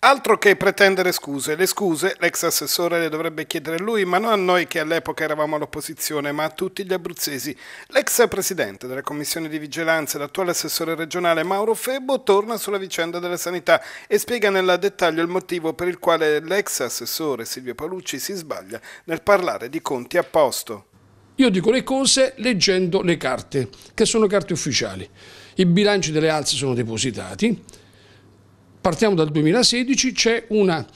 Altro che pretendere scuse. Le scuse l'ex assessore le dovrebbe chiedere lui, ma non a noi che all'epoca eravamo all'opposizione, ma a tutti gli abruzzesi. L'ex presidente della commissione di vigilanza e l'attuale assessore regionale Mauro Febbo torna sulla vicenda della sanità e spiega nel dettaglio il motivo per il quale l'ex assessore Silvio Palucci si sbaglia nel parlare di conti a posto. Io dico le cose leggendo le carte, che sono carte ufficiali. I bilanci delle alze sono depositati partiamo dal 2016, c'è una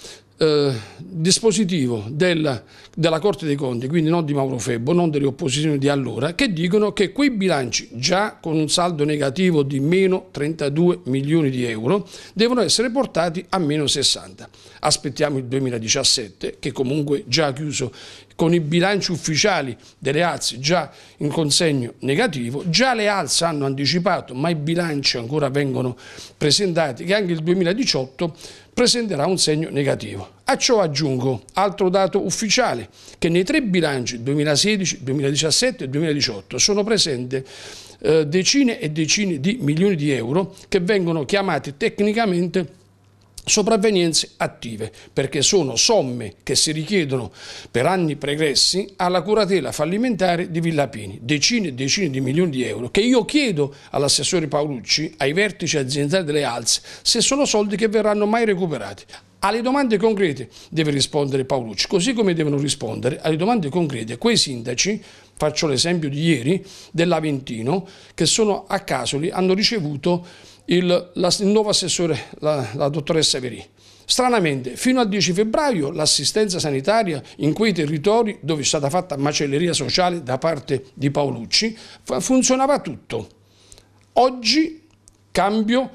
eh, dispositivo del, della Corte dei Conti, quindi non di Mauro Febbo, non delle opposizioni di allora, che dicono che quei bilanci già con un saldo negativo di meno 32 milioni di euro devono essere portati a meno 60. Aspettiamo il 2017 che comunque già chiuso con i bilanci ufficiali delle alze già in consegno negativo, già le alze hanno anticipato ma i bilanci ancora vengono presentati che anche il 2018 presenterà un segno negativo. A ciò aggiungo altro dato ufficiale, che nei tre bilanci 2016, 2017 e 2018 sono presenti eh, decine e decine di milioni di euro che vengono chiamati tecnicamente sopravvenienze attive, perché sono somme che si richiedono per anni pregressi alla curatela fallimentare di Villapini, decine e decine di milioni di euro, che io chiedo all'assessore Paolucci, ai vertici aziendali delle alze, se sono soldi che verranno mai recuperati. Alle domande concrete deve rispondere Paolucci, così come devono rispondere alle domande concrete quei sindaci, faccio l'esempio di ieri, dell'Aventino, che sono a Casoli, hanno ricevuto il, la, il nuovo assessore, la, la dottoressa Verì. Stranamente, fino al 10 febbraio l'assistenza sanitaria in quei territori dove è stata fatta macelleria sociale da parte di Paolucci funzionava tutto. Oggi cambio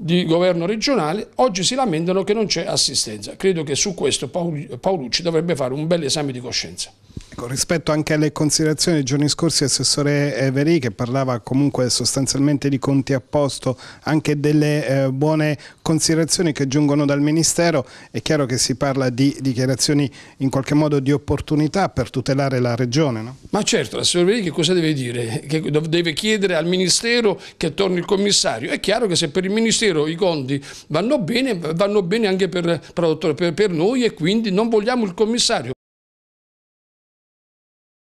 di governo regionale, oggi si lamentano che non c'è assistenza. Credo che su questo Paolucci dovrebbe fare un bel esame di coscienza. Ecco, rispetto anche alle considerazioni dei giorni scorsi Assessore Verì che parlava comunque sostanzialmente di conti a posto, anche delle eh, buone considerazioni che giungono dal Ministero, è chiaro che si parla di dichiarazioni in qualche modo di opportunità per tutelare la Regione. No? Ma certo, Assessore Verì che cosa deve dire? Che deve chiedere al Ministero che torni il commissario. È chiaro che se per il Ministero i conti vanno bene, vanno bene anche per, per, per noi e quindi non vogliamo il commissario.